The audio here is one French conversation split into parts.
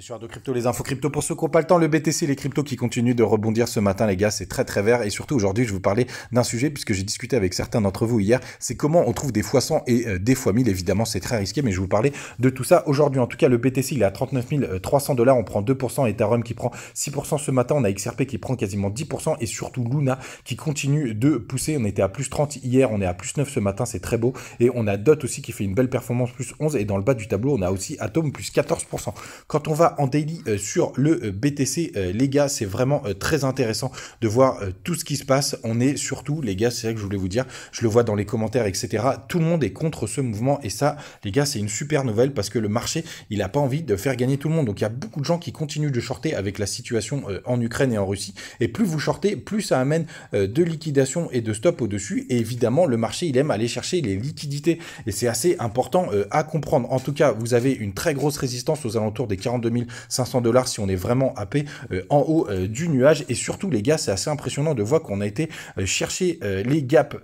sur de crypto, les infos crypto. Pour ceux qui n'ont pas le temps, le BTC, les cryptos qui continuent de rebondir ce matin, les gars, c'est très très vert. Et surtout aujourd'hui, je vais vous parler d'un sujet, puisque j'ai discuté avec certains d'entre vous hier, c'est comment on trouve des fois 100 et euh, des fois 1000. Évidemment, c'est très risqué, mais je vais vous parler de tout ça aujourd'hui. En tout cas, le BTC, il est à 39 300 dollars, on prend 2%, Ethereum qui prend 6% ce matin, on a XRP qui prend quasiment 10%, et surtout Luna qui continue de pousser. On était à plus 30 hier, on est à plus 9 ce matin, c'est très beau. Et on a Dot aussi qui fait une belle performance, plus 11, et dans le bas du tableau, on a aussi Atom, plus 14%. Quand on va en daily euh, sur le euh, BTC. Euh, les gars, c'est vraiment très intéressant de voir tout ce qui se passe. On est surtout, les gars, c'est vrai que je voulais vous dire, je le vois dans les commentaires, etc. Tout le monde est contre ce mouvement et ça, les gars, c'est une super nouvelle parce que le marché, il n'a pas envie de faire gagner tout le monde. Donc il y a beaucoup de gens qui continuent de shorter avec la situation en Ukraine et en Russie. Et plus vous shortez, plus ça amène de liquidation et de stop au-dessus. Et évidemment, le marché, il aime aller chercher les liquidités. Et c'est assez important à comprendre. En tout cas, vous avez une très grosse résistance aux alentours des 42 000 500 dollars si on est vraiment happé euh, en haut euh, du nuage. Et surtout, les gars, c'est assez impressionnant de voir qu'on a été euh, chercher les gaps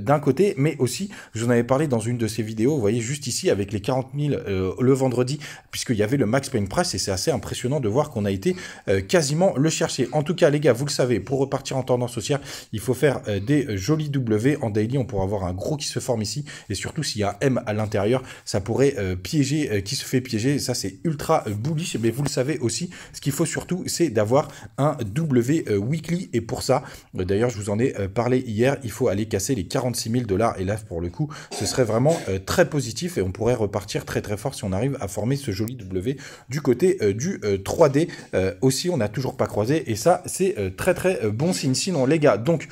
d'un côté, mais aussi, je vous en avais parlé dans une de ces vidéos, vous voyez juste ici avec les 40 000 le vendredi, puisqu'il y avait le max pain price et c'est assez impressionnant de voir qu'on a été quasiment le chercher. En tout cas, les gars, vous le savez, pour repartir en tendance haussière, il faut faire des jolis W en daily. On pourra avoir un gros qui se forme ici et surtout s'il y a un M à l'intérieur, ça pourrait piéger qui se fait piéger. ça, c'est ultra bullish mais vous le savez aussi, ce qu'il faut surtout, c'est d'avoir un W euh, weekly. Et pour ça, euh, d'ailleurs, je vous en ai euh, parlé hier, il faut aller casser les 46 000 dollars. Et là, pour le coup, ce serait vraiment très positif et on pourrait repartir très très fort si on arrive à former ce joli W du côté du 3D. aussi, on n'a toujours pas croisé et ça, c'est très très bon signe. Sinon, les gars, donc,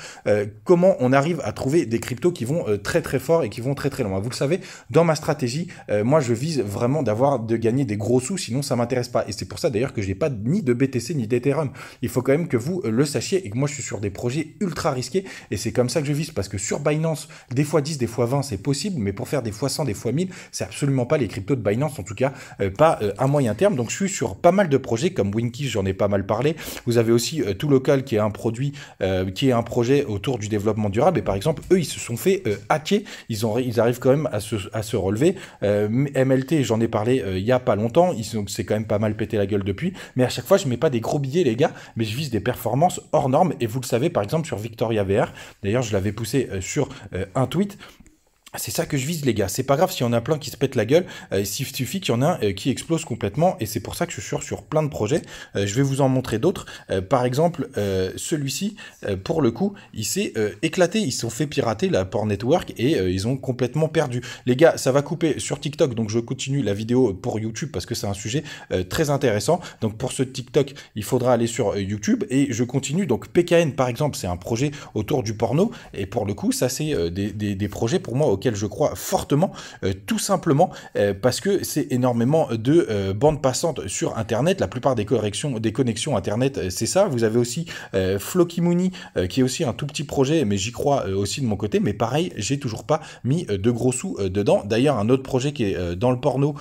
comment on arrive à trouver des cryptos qui vont très très fort et qui vont très très loin Vous le savez, dans ma stratégie, moi, je vise vraiment d'avoir, de gagner des gros sous, sinon ça m'intéresse pas. Et c'est pour ça d'ailleurs que je n'ai pas ni de BTC ni d'Ethereum. Il faut quand même que vous euh, le sachiez et que moi je suis sur des projets ultra risqués et c'est comme ça que je vise parce que sur Binance, des fois 10, des fois 20, c'est possible, mais pour faire des fois 100, des fois 1000, c'est absolument pas les cryptos de Binance, en tout cas euh, pas euh, à moyen terme. Donc je suis sur pas mal de projets comme Winky, j'en ai pas mal parlé. Vous avez aussi Toolocal tout local qui est un produit, qui est un projet autour du développement durable et par exemple eux ils se sont fait hacker, ils, ont, ils arrivent quand même à se, relever. MLT, j'en ai parlé il y a pas longtemps, c'est quand même pas mal pété la gueule depuis, mais à chaque fois, je mets pas des gros billets, les gars, mais je vise des performances hors normes. Et vous le savez, par exemple, sur Victoria VR, d'ailleurs, je l'avais poussé euh, sur euh, un tweet. C'est ça que je vise, les gars. C'est pas grave s'il y en a plein qui se pètent la gueule. il euh, s'il suffit qu'il y en a un euh, qui explose complètement. Et c'est pour ça que je suis sur plein de projets. Euh, je vais vous en montrer d'autres. par exemple, celui-ci, pour le coup, il s'est éclaté. Ils se sont fait pirater la Porn Network et ils ont complètement perdu. Les gars, ça va couper sur TikTok. Donc je continue la vidéo pour YouTube parce que c'est un sujet très intéressant. Donc pour ce TikTok, il faudra aller sur YouTube et je continue. Donc PKN, par exemple, c'est un projet autour du porno. Et pour le coup, ça, c'est des, des projets pour moi je crois fortement, euh, tout simplement euh, parce que c'est énormément de euh, bandes passantes sur Internet. La plupart des corrections, des connexions Internet, c'est ça. Vous avez aussi Floki Mooney, qui est aussi un tout petit projet, mais j'y crois aussi de mon côté. Mais pareil, j'ai toujours pas mis de gros sous dedans. D'ailleurs, un autre projet qui est dans le porno,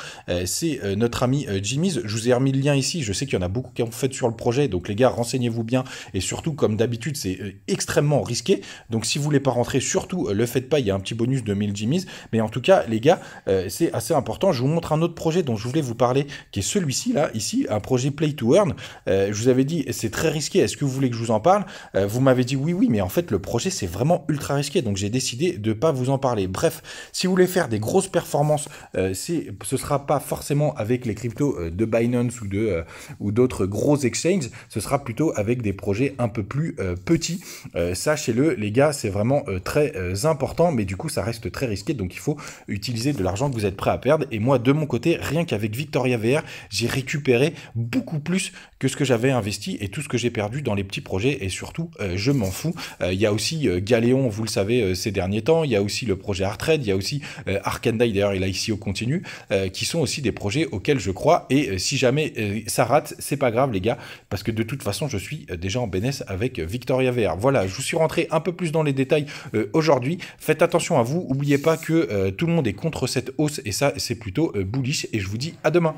c'est notre ami Jimmy's. Je vous ai remis le lien ici. Je sais qu'il y en a beaucoup qui ont fait sur le projet, donc les gars, renseignez-vous bien. Et surtout, comme d'habitude, c'est extrêmement risqué. Donc si vous voulez pas rentrer, surtout le faites pas. Il y a un petit bonus de 1000 Jimmy's. Mais en tout cas, les gars, euh, c'est assez important. Je vous montre un autre projet dont je voulais vous parler, qui est celui-ci, là, ici, un projet Play to Earn. Euh, je vous avais dit, c'est très risqué, est-ce que vous voulez que je vous en parle euh, Vous m'avez dit oui, oui, mais en fait, le projet, c'est vraiment ultra risqué, donc j'ai décidé de ne pas vous en parler. Bref, si vous voulez faire des grosses performances, ce sera pas forcément avec les cryptos de Binance ou de ou d'autres gros exchanges, ce sera plutôt avec des projets un peu plus petits. Sachez-le, les gars, c'est vraiment très important, mais du coup, ça reste très risqué, donc il faut utiliser de l'argent que vous êtes prêt à perdre. Et moi, de mon côté, rien qu'avec Victoria VR, j'ai récupéré beaucoup plus que ce que j'avais investi et tout ce que j'ai perdu dans les petits projets. Et surtout, euh, je m'en fous. Euh, il y a aussi euh, Galéon, vous le savez, ces derniers temps. Il y a aussi le projet Artred. Il y a aussi Arkandai, d'ailleurs, il a ici au continu, qui sont aussi des projets auxquels je crois. Et si jamais ça rate, c'est pas grave, les gars, parce que de toute façon, je suis déjà en bénesse avec Victoria VR. Voilà, je vous suis rentré un peu plus dans les détails aujourd'hui. Faites attention à vous. N'oubliez pas que tout le monde est contre cette hausse et ça, c'est plutôt bullish. Et je vous dis à demain.